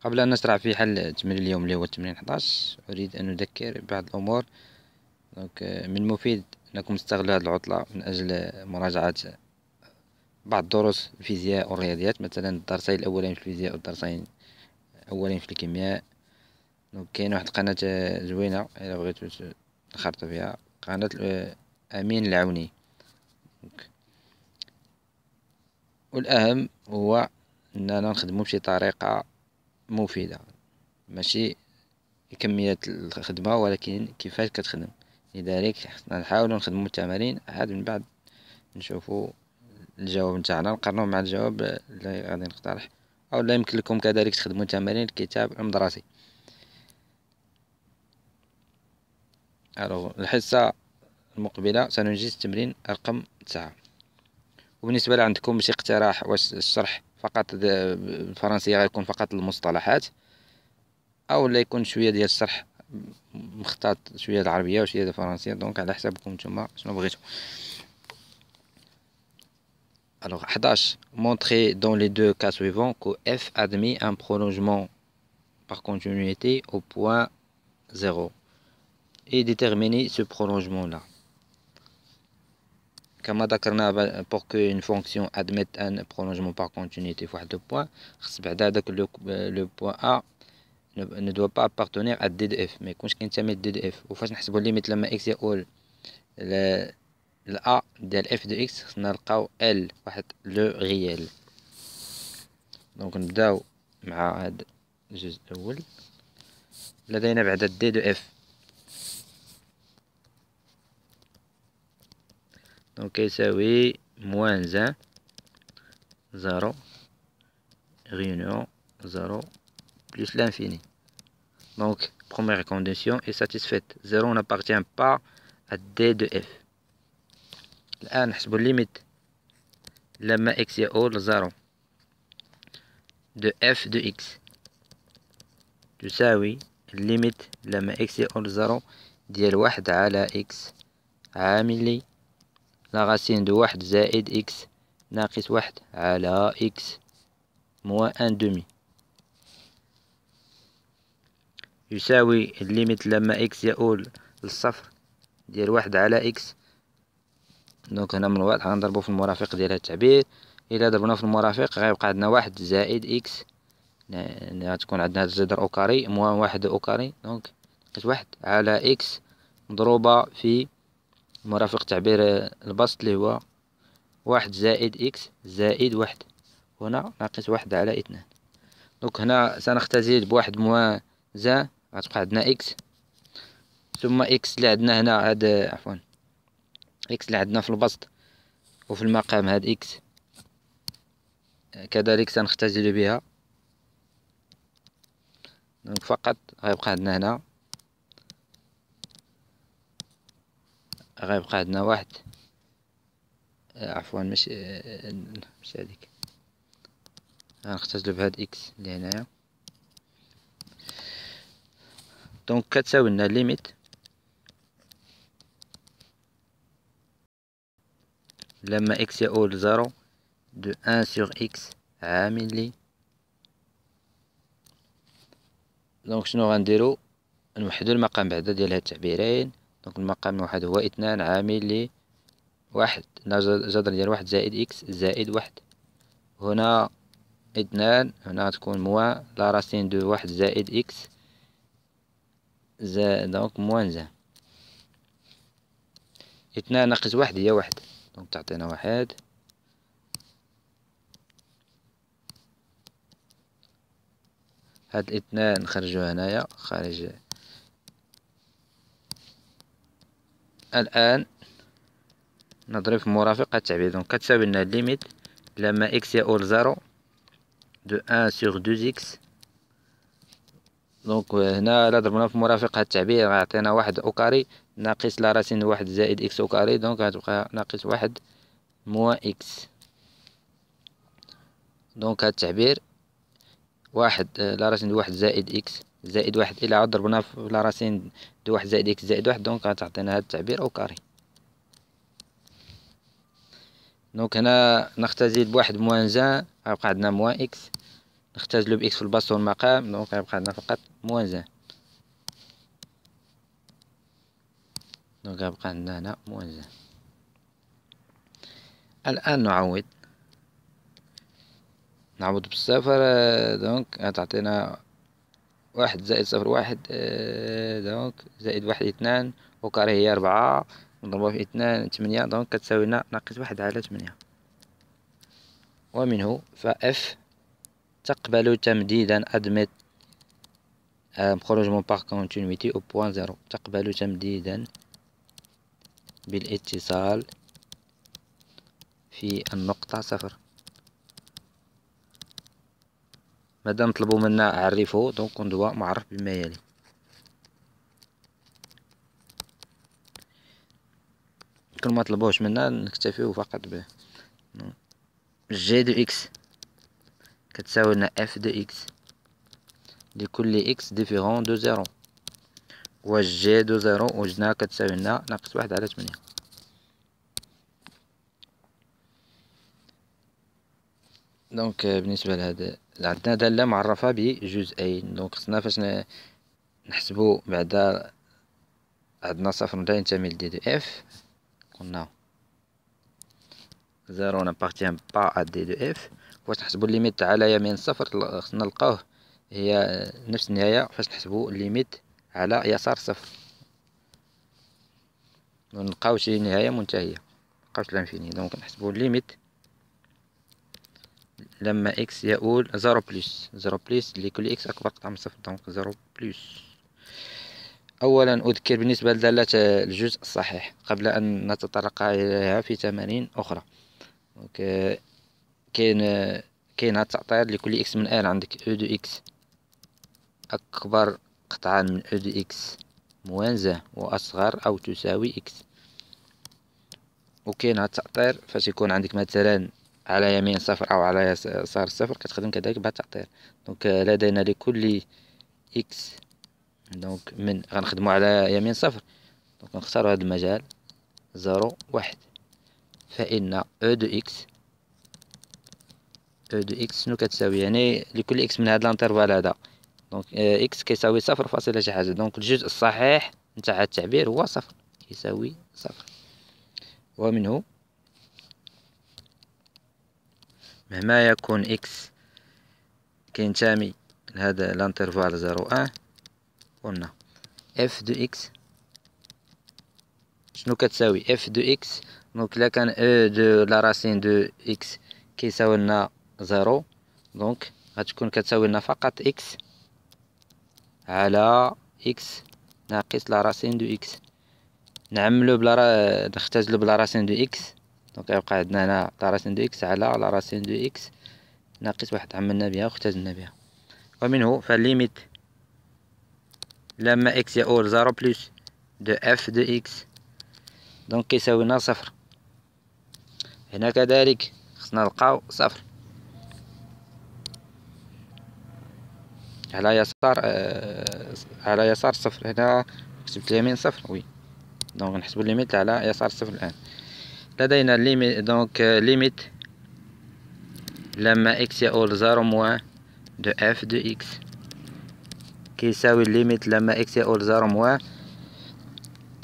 قبل أن نشرع في حل تمرين اليوم اللي هو التمرين 11 أريد أن أذكر بعض الأمور دونك من المفيد أنكم تستغلوا هذه العطلة من أجل مراجعة بعض دروس الفيزياء والرياضيات مثلا الدرسين الأولين في الفيزياء والدرسين الأولين في الكيمياء دونك كاين واحد القناة زوينة إلا بغيتو تخرطوا فيها قناة آه، أمين العوني والأهم هو أننا نخدمو بشي طريقة مفيدة ماشي كمية الخدمة ولكن كيفاش كتخدم لذلك نحاولوا نخدموا التمارين عاد من بعد نشوفوا الجواب نتاعنا نقارنوه مع الجواب اللي غادي نقترح او لا يمكن لكم كذلك تخدموا تمارين الكتاب المدرسي الو الحصه المقبله سنجيز التمرين رقم 9 وبالنسبه لعندكم شي اقتراح واش الشرح Alors, montrer dans les deux cas suivants que F admet un prolongement par continuité au point 0 et déterminer ce prolongement-là. كما ذكرنا بور كو اون فونكسيون ادميت ان برولونجمون بار كونتينيتي في واحد لو بوان خص بعدا هذاك لو بوان ا ne doit pas appartenir à DDF ما يكونش كينتمي ل DDF وفاش نحسبوا الليميت لما اكس يقول ل ا ديال اف دو اكس خصنا نلقاو ال واحد لو ريال دونك نبداو مع هاد الجزء الاول لدينا بعدا دي دو اف donc elle oui, moins 1 0 réunion 0 plus l'infini donc première condition est satisfaite 0 n'appartient pas à D de F Maintenant, on la limite x est 0 de F de x Tout ça, oui limite main x est au 0 de à la x لا دو واحد زائد إكس ناقص واحد على إكس موا أن دومي يساوي الليميت لما إكس يؤول للصفر ديال واحد على إكس دونك هنا من واحد غنضربو في المرافق ديال هاد التعبير إلا ضربنا في المرافق غيبقى عندنا واحد زائد إكس غتكون عندنا هاد الجذر أوكاري موان موا واحد أوكاري دونك ناقص واحد على إكس مضروبة في مرافق تعبير البسط اللي هو واحد زائد إكس زائد واحد هنا ناقص واحد على اثنان دونك هنا سنختزل بواحد موان موازا غتبقى عندنا إكس ثم إكس اللي عندنا هنا هاد عفوا إكس اللي عندنا في البسط وفي المقام هاد إكس كذلك سنختزل بها دونك فقط غيبقى عندنا هنا غيبقى عندنا واحد آه، عفوا مش آه، آه، مش هذيك غنختزلو بهاد اكس اللي هنايا دونك كتساوي لنا ليميت لما اكس يؤول لزيرو دو ان سور اكس عامل لي دونك شنو غنديرو نوحدو المقام بعدا ديال هاد التعبيرين دونك المقام واحد هو اثنان عامل واحد جذر ديال واحد زائد إكس زائد واحد هنا اثنان هنا تكون موان لا راسين دو واحد زائد إكس زائد دونك موان زان اثنان ناقص واحد هي واحد دونك تعطينا واحد هاد الاثنان نخرجو هنايا خارج الآن نضرب في مرافق التعبير دونك كتساوي لنا ليميت لما إكس يؤول زيرو دو أن سيغ دوز إكس دونك هنا لا ضربنا في مرافق هاد التعبير غيعطينا واحد أو كاري ناقص لا راسين واحد زائد إكس أو كاري دونك غتبقى ناقص واحد موا إكس دونك هاد التعبير واحد لا راسين واحد زائد إكس زائد واحد الى عاد ضربنا في راسين دو واحد زائد اكس زائد واحد دونك غتعطينا هذا التعبير او كاري دونك هنا نختزل بواحد موان زان غيبقى عندنا موان اكس نختزلو باكس في البسط والمقام دونك غيبقى عندنا فقط موان زان دونك غيبقى عندنا هنا موان زان الان نعوض نعوض بالصفر دونك غتعطينا واحد زائد صفر واحد آه، دونك زائد واحد اثنان وكاري هي أربعة نضربها في اثنان ثمانية دونك كتساوي لنا ناقص واحد على ثمانية ومنه فاف تقبل تمديدا أدمت خروج من باغ كونتينيتي أو بوان زيرو تقبل تمديدا بالاتصال في النقطة صفر مادام طلبوا منا عرفو دونك ندوا معرف بما يلي كل ما طلبوش منا نكتفيو فقط ب جي دو اكس كتساوي لنا اف دو اكس لكل اكس ديفيرون دو زيرو و جي دو زيرو وجدنا كتساوي لنا ناقص واحد على تمنية دونك بالنسبة لهذا عندنا دالة معرفة بجزئين دونك خصنا فاش نحسبو بعدا عندنا صفر متى ينتمي لدي دو اف قلنا زيرو نابارتيان با ا دي دو اف واش نحسبو الليميت تاع على يمين صفر خصنا نلقاوه هي نفس النهاية فاش نحسبو الليميت على يسار صفر منلقاوش نهاية منتهية منلقاوش لانفيني دونك نحسبو الليميت لما اكس يقول زيرو بلس زيرو بلس لكل اكس اكبر قطعة من صفر دونك زيرو بلس اولا اذكر بالنسبة لدالة الجزء الصحيح قبل ان نتطرق اليها في تمارين اخرى دونك كاين كاين التعطيل لكل اكس من ال عندك او دو اكس اكبر قطعة من او دو اكس موانزة واصغر او تساوي اكس وكاين التعطير فاش يكون عندك مثلا على يمين صفر أو على يسار صفر كتخدم كذلك بهاد التعطيل دونك لدينا لكل إكس دونك من غنخدمو على يمين صفر دونك نختارو هاد المجال زيرو واحد فإن أو دو إكس أو دو إكس شنو كتساوي يعني لكل إكس من هاد الانترفال هذا دونك إكس آه، كيساوي صفر فاصلة شي حاجة دونك الجزء الصحيح نتاع هاد التعبير هو صفر يساوي صفر ومنه مهما يكون إكس كينتمي لهذا الانترفال زيرو أن قلنا إف دو إكس شنو كتساوي إف دو إكس دونك إلا كان أو e دو لا راسين دو إكس كيساوي لنا زيرو دونك غتكون كتساوي لنا فقط إكس على إكس ناقص لا راسين دو إكس نعملو بلا نختزلو بلا راسين دو إكس دونك غيبقى عندنا هنا لا راسين دو اكس على لا راسين دو اكس ناقص واحد عملنا بها واختزلنا بها ومنه فالليميت لما اكس يؤول زيرو بلس دو اف دو اكس دونك كيساوي لنا صفر هنا كذلك خصنا نلقاو صفر على يسار آه على يسار صفر هنا كتبت اليمين صفر وي دونك نحسبو الليميت على يسار صفر الان لدينا ليميت دونك ليميت لما x يؤول 0 موان دو f دو x كيساوي ليميت لما x يؤول 0 موان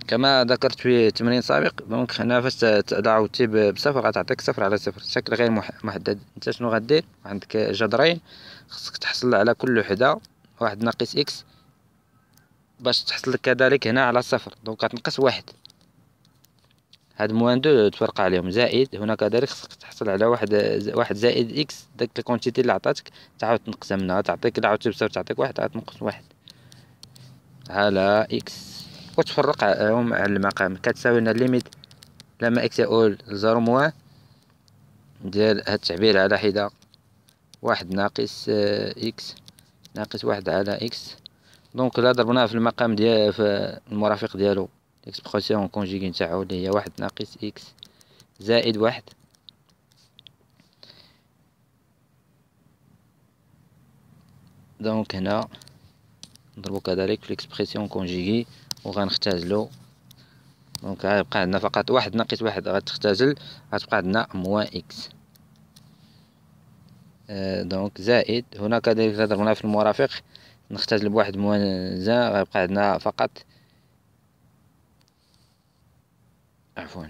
كما ذكرت في تمرين سابق دونك هنا فاش تضع تي بصفر غتعطيك صفر على صفر شكل غير محدد انت شنو غدير عندك جذرين خصك تحصل على كل وحده واحد ناقص اكس باش تحصل كذلك هنا على صفر دونك غتنقص واحد هاد موان دو تفرق عليهم زائد هنا كذلك خصك تحصل على واحد واحد زائد اكس داك الكونتيتي اللي عطاتك تعاود تنقسم منها تعطيك عاود تبسط تعطيك واحد عاود تنقص واحد على اكس عليهم على المقام كتساوي لنا ليميت لما اكس يؤول زيرو موان ديال هاد التعبير على حدا واحد ناقص اكس آه، ناقص واحد على اكس دونك لا ضربناها في المقام ديال في المرافق ديالو الإكسبخسيون كونجيغي نتاعو اللي هي واحد ناقص إكس زائد واحد دونك هنا نضربو كذلك في كونجيكي كونجيغي وغنختازلو دونك غيبقى عندنا فقط واحد ناقص واحد غتختازل غتبقى عندنا موا إكس دونك زائد هنا كذلك ضربنا في المرافق نختزل بواحد موان زا غيبقى عندنا فقط عفوا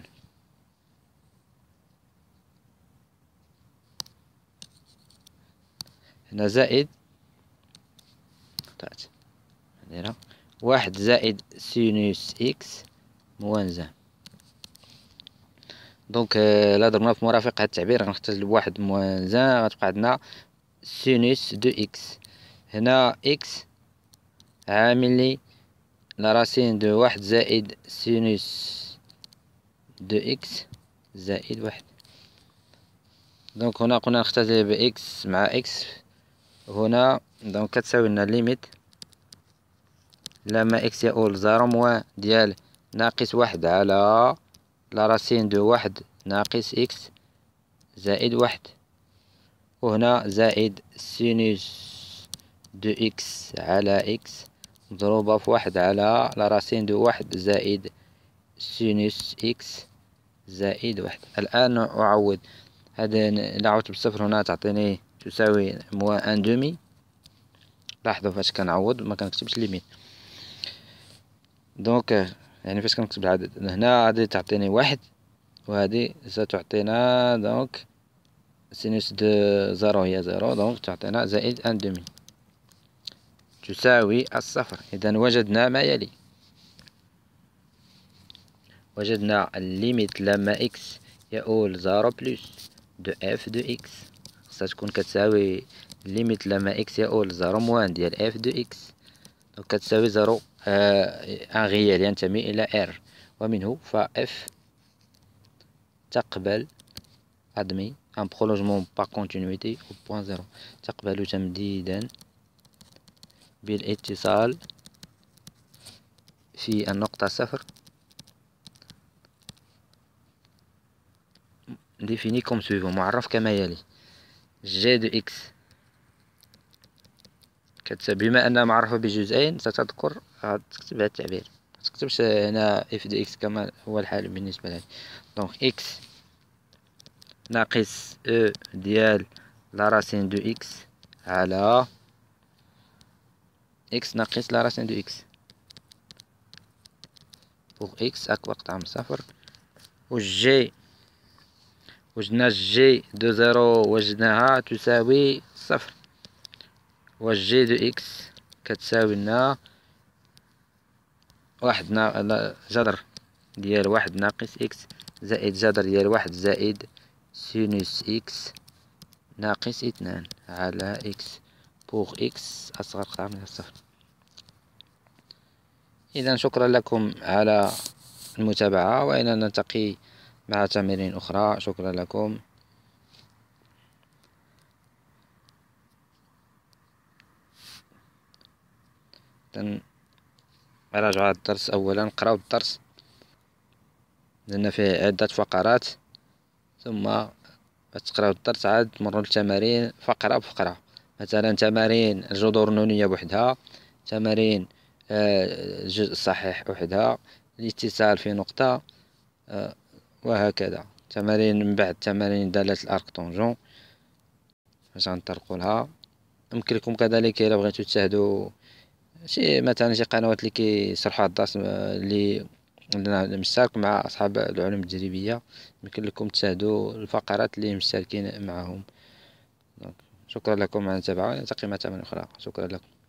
هنا زائد قطعت هنا واحد زائد سينوس إكس موانزة دونك آه، لا درنا في مرافق هاد التعبير واحد بواحد زان غتبقى عندنا سينوس دو إكس هنا إكس عامل لي لا راسين دو واحد زائد سينوس دو إكس زائد واحد دونك هنا قلنا نختزل بإكس مع إكس هنا دونك كتساوي لنا ليميت لما إكس يؤول زيرو موان ديال ناقص واحد على لا راسين دو واحد ناقص إكس زائد واحد وهنا زائد سينوس دو إكس على إكس مضروبة في واحد على لا راسين دو واحد زائد سينوس إكس زائد واحد الآن أعوض هذا عوضت بالصفر هنا تعطيني تساوي موا أن دومي لاحظوا فاش كنعوض ما كنكتبش ليميت دونك يعني فاش كنكتب العدد هنا غادي تعطيني واحد وهذه ستعطينا دونك سينوس دو زيرو هي زيرو دونك تعطينا زائد أن دومي تساوي الصفر إذا وجدنا ما يلي وجدنا الليميت لما اكس يؤول زيرو بلس دو اف دو اكس خصها تكون كتساوي الليميت لما اكس يؤول زيرو موان ديال اف دو اكس دونك كتساوي زيرو ان غيال ينتمي الى ار ومنه فاف تقبل ادمي ان بخولوجمون با كونتينيتي او بوان زيرو تقبل تمديدا بالاتصال في النقطة صفر ديفيني كوم سويفو معرف كما يلي جي دو اكس بما انها معرفه بجزئين ستذكر تكتب هذا التعبير متكتبش هنا اف دو اكس كما هو الحال بالنسبه لي دونك اكس ناقص او e ديال لا راسين دو اكس على اكس ناقص لا راسين دو اكس بوغ اكس اكبر قطعه من صفر و جي وجدنا جي دو زيرو وجدناها تساوي صفر وجي دو إكس كتساوي لنا واحد نا... جذر ديال واحد ناقص إكس زائد جذر ديال واحد زائد سينوس إكس ناقص اثنان على إكس بوغ إكس أصغر قطعة من الصفر إذا شكرا لكم على المتابعة وإلى نلتقي مع تمارين أخرى شكرا لكم تن راجعوا الدرس أولا قراو الدرس لأن فيه عدة فقرات ثم تقراو الدرس عاد تمروا التمارين فقرة بفقرة مثلا تمارين الجذور النونية بوحدها تمارين آه، الجزء الصحيح وحدها الاتصال في نقطة آه، وهكذا تمارين من بعد تمارين دالة الارك طونجون باش غنطرقوا لها يمكن لكم كذلك الا بغيتو تشاهدوا شي مثلا شي قنوات اللي كيشرحوا الدرس اللي مشترك مع اصحاب العلوم التجريبيه يمكن لكم تشاهدوا الفقرات اللي مشتركين معهم شكرا لكم على المتابعه نلتقي مع اخرى شكرا لكم